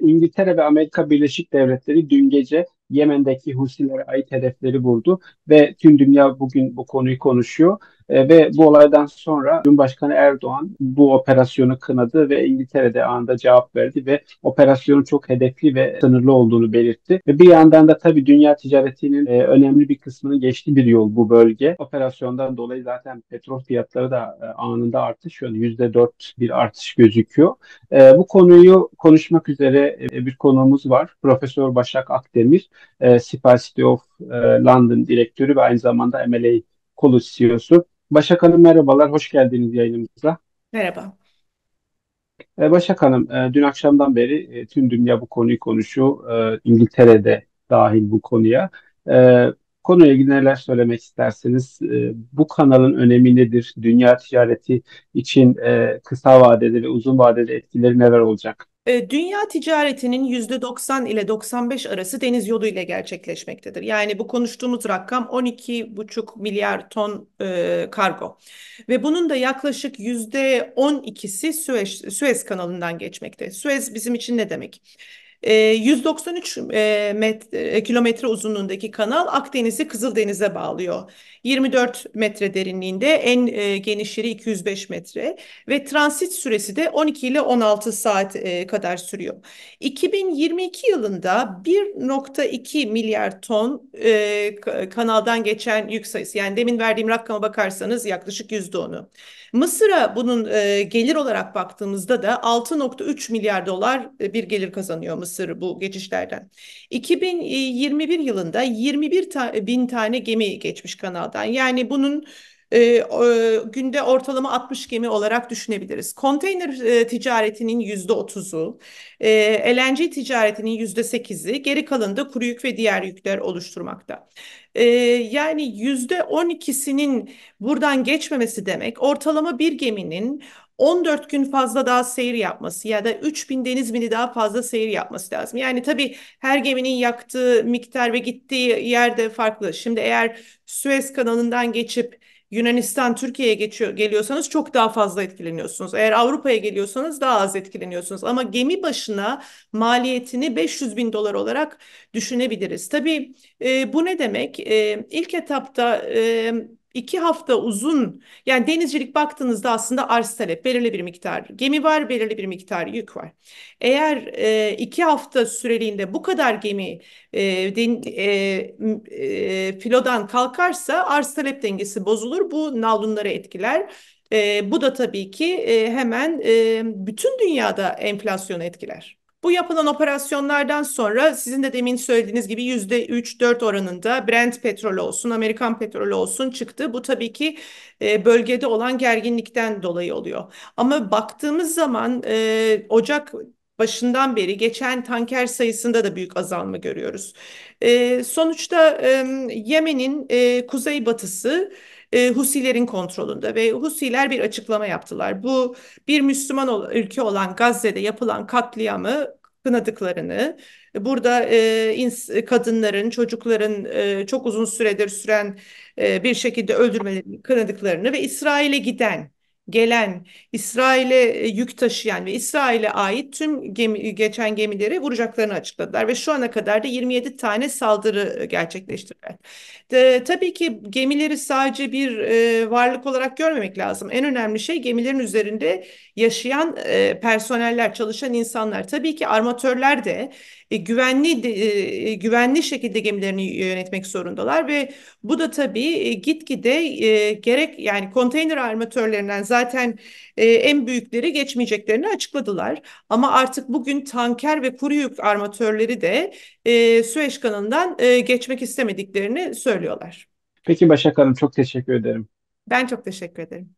İngiltere ve Amerika Birleşik Devletleri dün gece Yemen'deki Husilere ait hedefleri vurdu ve tüm dünya bugün bu konuyu konuşuyor. E, ve bu olaydan sonra Cumhurbaşkanı Erdoğan bu operasyonu kınadı ve İngiltere'de anında cevap verdi ve operasyonun çok hedefli ve sınırlı olduğunu belirtti. Ve bir yandan da tabii dünya ticaretinin e, önemli bir kısmının geçtiği bir yol bu bölge. Operasyondan dolayı zaten petrol fiyatları da e, anında artış. Şu an %4 bir artış gözüküyor. E, bu konuyu konuşmak üzere e, bir konuğumuz var. Profesör Başak Akdemir, e, Sipasity of e, London direktörü ve aynı zamanda MLA kolu CEO'su. Başak Hanım merhabalar, hoş geldiniz yayınımıza. Merhaba. Ee, Başak Hanım, e, dün akşamdan beri e, tüm dünya bu konuyu konuşuyor. E, İngiltere'de dahil bu konuya. Konuya ilgili neler söylemek istersiniz? Bu kanalın önemi nedir? Dünya ticareti için kısa vadede ve uzun vadede etkileri neler olacak? Ee, dünya ticaretinin %90 ile 95 arası deniz yolu ile gerçekleşmektedir. Yani bu konuştuğumuz rakam 12,5 milyar ton e, kargo ve bunun da yaklaşık %12'si Süveyş, Süez kanalından geçmekte. Süez bizim için ne demek? Ee, e, 193 e, metre, kilometre uzunluğundaki kanal Akdeniz'i Kızıldeniz'e bağlıyor. 24 metre derinliğinde en e, geniş yeri 205 metre ve transit süresi de 12 ile 16 saat e, kadar sürüyor. 2022 yılında 1.2 milyar ton e, kanaldan geçen yük sayısı yani demin verdiğim rakama bakarsanız yaklaşık %10'u. Mısır'a bunun e, gelir olarak baktığımızda da 6.3 milyar dolar e, bir gelir kazanıyor Mısır. Mısır bu geçişlerden. 2021 e, yılında 21 ta e, bin tane gemi geçmiş kanaldan. Yani bunun e, e, günde ortalama 60 gemi olarak düşünebiliriz. Konteyner e, ticaretinin %30'u, e, LNG ticaretinin %8'i, geri kalanı da kuru yük ve diğer yükler oluşturmakta. E, yani %12'sinin buradan geçmemesi demek ortalama bir geminin 14 gün fazla daha seyir yapması ya da 3000 deniz mili daha fazla seyir yapması lazım. Yani tabii her geminin yaktığı miktar ve gittiği yerde farklı. Şimdi eğer Suez kanalından geçip Yunanistan Türkiye'ye geçiyor geliyorsanız çok daha fazla etkileniyorsunuz. Eğer Avrupa'ya geliyorsanız daha az etkileniyorsunuz. Ama gemi başına maliyetini 500 bin dolar olarak düşünebiliriz. Tabii e, bu ne demek? E, ilk etapta e, iki hafta uzun yani denizcilik baktığınızda aslında arz talep belirli bir miktar gemi var belirli bir miktar yük var. Eğer e, iki hafta süreliğinde bu kadar gemi e, den, e, e, filodan kalkarsa arz talep dengesi bozulur bu nalunları etkiler. E, bu da tabii ki e, hemen e, bütün dünyada enflasyonu etkiler. Bu yapılan operasyonlardan sonra sizin de demin söylediğiniz gibi %3-4 oranında Brent petrolü olsun, Amerikan petrolü olsun çıktı. Bu tabii ki e, bölgede olan gerginlikten dolayı oluyor. Ama baktığımız zaman e, Ocak başından beri geçen tanker sayısında da büyük azalma görüyoruz. E, sonuçta Yemen'in e, kuzeybatısı batısı e, Husilerin kontrolünde ve Husiler bir açıklama yaptılar. Bu bir Müslüman ülke olan Gazze'de yapılan katliamı kınadıklarını, burada e, ins- kadınların, çocukların e, çok uzun süredir süren e, bir şekilde öldürmelerini kınadıklarını ve İsrail'e giden gelen İsrail'e e, yük taşıyan ve İsrail'e ait tüm gemi, geçen gemileri vuracaklarını açıkladılar ve şu ana kadar da 27 tane saldırı e, gerçekleştirdiler. De, tabii ki gemileri sadece bir e, varlık olarak görmemek lazım. En önemli şey gemilerin üzerinde yaşayan e, personeller, çalışan insanlar. Tabii ki armatörler de e, güvenli e, e, güvenli şekilde gemilerini yönetmek zorundalar ve bu da tabii e, gitgide e, gerek yani konteyner armatörlerinden zaten zaten e, en büyükleri geçmeyeceklerini açıkladılar. Ama artık bugün tanker ve kuru yük armatörleri de e, Süveyş kanalından e, geçmek istemediklerini söylüyorlar. Peki Başak Hanım çok teşekkür ederim. Ben çok teşekkür ederim.